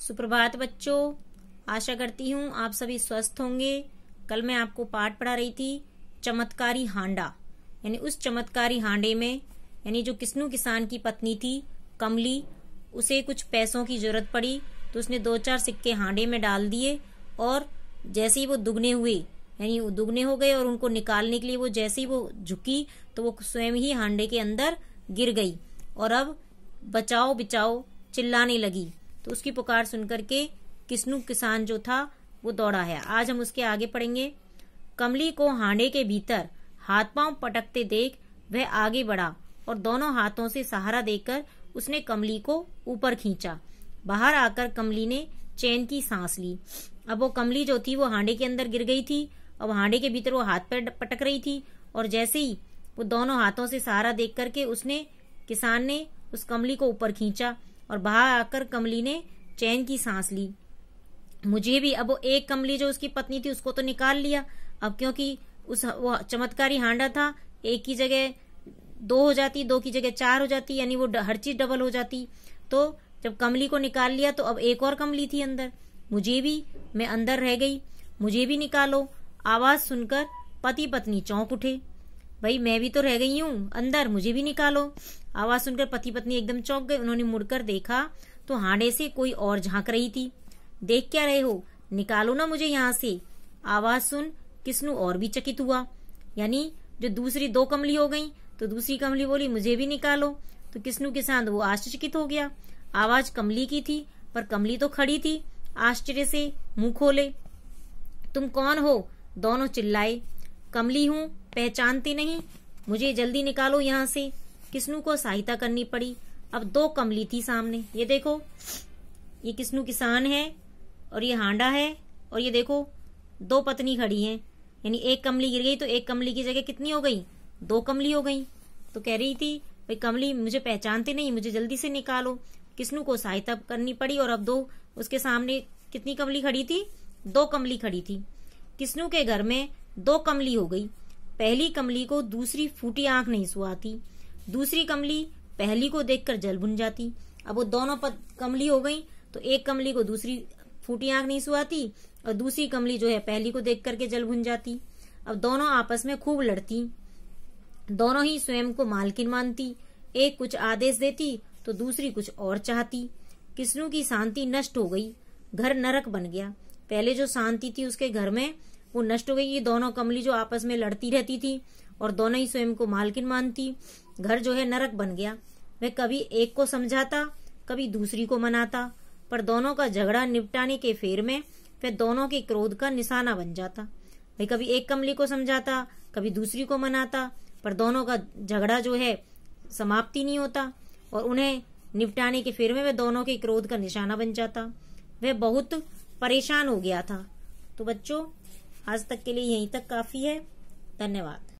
सुप्रभात बच्चों आशा करती हूँ आप सभी स्वस्थ होंगे कल मैं आपको पाठ पढ़ा रही थी चमत्कारी हांडा यानी उस चमत्कारी हांडे में यानी जो किस्नु किसान की पत्नी थी कमली उसे कुछ पैसों की जरूरत पड़ी तो उसने दो चार सिक्के हांडे में डाल दिए और जैसे ही वो दुगने हुए यानी दुगने हो गए और उनको निकालने के लिए वो जैसे ही वो झुकी तो वो स्वयं ही हांडे के अंदर गिर गई और अब बचाओ बिचाओ चिल्लाने लगी तो उसकी पुकार सुनकर के किस्नु किसान जो था वो दौड़ा है आज हम उसके आगे पढ़ेंगे कमली को हांडे के भीतर हाथ पांव पटकते देख वह आगे बढ़ा और दोनों हाथों से सहारा देकर उसने कमली को ऊपर खींचा बाहर आकर कमली ने चैन की सांस ली अब वो कमली जो थी वो हांडे के अंदर गिर गई थी अब हांडे के भीतर वो हाथ पैर पटक रही थी और जैसे ही वो दोनों हाथों से सहारा देख करके उसने किसान ने उस कमली को ऊपर खींचा और बाहर आकर कमली ने चैन की सांस ली मुझे भी अब वो एक कमली जो उसकी पत्नी थी उसको तो निकाल लिया अब क्योंकि उस वो चमत्कारी हांडा था एक की जगह दो हो जाती दो की जगह चार हो जाती यानी वो हर चीज डबल हो जाती तो जब कमली को निकाल लिया तो अब एक और कमली थी अंदर मुझे भी मैं अंदर रह गई मुझे भी निकालो आवाज सुनकर पति पत्नी चौंक उठे भाई मैं भी तो रह गई हूँ अंदर मुझे भी निकालो आवाज सुनकर पति पत्नी एकदम चौंक गए उन्होंने मुड़कर देखा तो हांडे से कोई और झांक रही थी देख क्या रहे हो निकालो ना मुझे यहाँ से आवाज सुन किसनु और भी चकित हुआ यानी जो दूसरी दो कमली हो गई तो दूसरी कमली बोली मुझे भी निकालो तो किसनु के साथ वो आश्चर्यचकित हो गया आवाज कमली की थी पर कमली तो खड़ी थी आश्चर्य से मुंह खोले तुम कौन हो दोनों चिल्लाए कमली हूँ पहचानते नहीं मुझे जल्दी निकालो यहाँ से किस्नु को सहायता करनी पड़ी अब दो कमली थी सामने ये देखो ये किस्नु किसान है और ये हांडा है और ये देखो दो पत्नी खड़ी हैं यानी एक कमली गिर गई तो एक कमली की जगह कितनी हो गई दो कमली हो गई तो कह रही थी भाई कमली मुझे पहचानती नहीं मुझे जल्दी से निकालो किस्नु को सहायता करनी पड़ी और अब दो उसके सामने कितनी कमली खड़ी थी दो कमली खड़ी थी किस्नु के घर में दो कमली हो गई पहली कमली को दूसरी फूटी आंख नहीं सुहाती दूसरी कमली पहली को देखकर जल बुन जाती अब वो दोनों पद कमली हो गई तो एक कमली को दूसरी फूटी आंख नहीं सुहाती और दूसरी कमली जो है पहली को देख करके जल भुन जाती अब दोनों आपस में खूब लड़ती दोनों ही स्वयं को मालकिन मानती एक कुछ आदेश देती तो दूसरी कुछ और चाहती किस्नु की शांति नष्ट हो गई घर नरक बन गया पहले जो शांति थी उसके घर में वो नष्ट हो गई ये दोनों कमली जो आपस में लड़ती रहती थी और दोनों ही स्वयं को मालकिन मानती घर जो है नरक बन गया वह कभी एक को समझाता कभी दूसरी को मनाता पर दोनों का झगड़ा निपटाने के फेर में वह दोनों के क्रोध का निशाना बन जाता वह कभी एक कमली को समझाता कभी दूसरी को मनाता पर दोनों का झगड़ा जो है समाप्ति नहीं होता और उन्हें निपटाने के फेर में वह दोनों के क्रोध का निशाना बन जाता वह बहुत परेशान हो गया था तो बच्चों आज तक के लिए यहीं तक काफ़ी है धन्यवाद